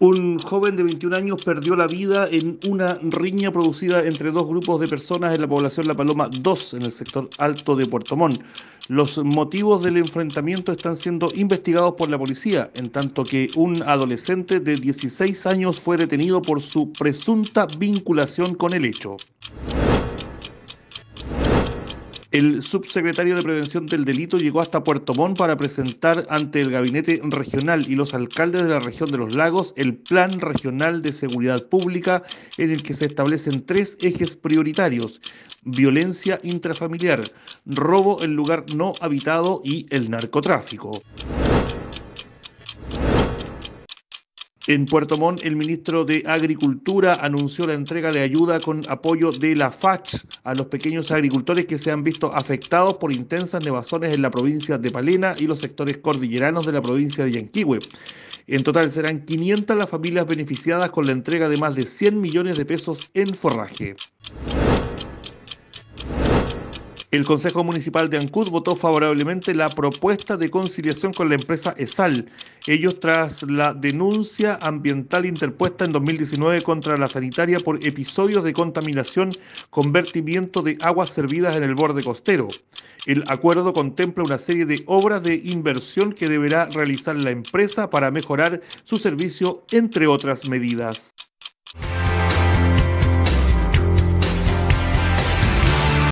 Un joven de 21 años perdió la vida en una riña producida entre dos grupos de personas en la población La Paloma 2, en el sector alto de Puerto Montt. Los motivos del enfrentamiento están siendo investigados por la policía, en tanto que un adolescente de 16 años fue detenido por su presunta vinculación con el hecho. El subsecretario de Prevención del Delito llegó hasta Puerto Montt para presentar ante el Gabinete Regional y los alcaldes de la región de los lagos el Plan Regional de Seguridad Pública en el que se establecen tres ejes prioritarios, violencia intrafamiliar, robo en lugar no habitado y el narcotráfico. En Puerto Montt, el ministro de Agricultura anunció la entrega de ayuda con apoyo de la FACH a los pequeños agricultores que se han visto afectados por intensas nevazones en la provincia de Palena y los sectores cordilleranos de la provincia de Yanquihue. En total serán 500 las familias beneficiadas con la entrega de más de 100 millones de pesos en forraje. El Consejo Municipal de Ancud votó favorablemente la propuesta de conciliación con la empresa ESAL, ellos tras la denuncia ambiental interpuesta en 2019 contra la sanitaria por episodios de contaminación con vertimiento de aguas servidas en el borde costero. El acuerdo contempla una serie de obras de inversión que deberá realizar la empresa para mejorar su servicio, entre otras medidas.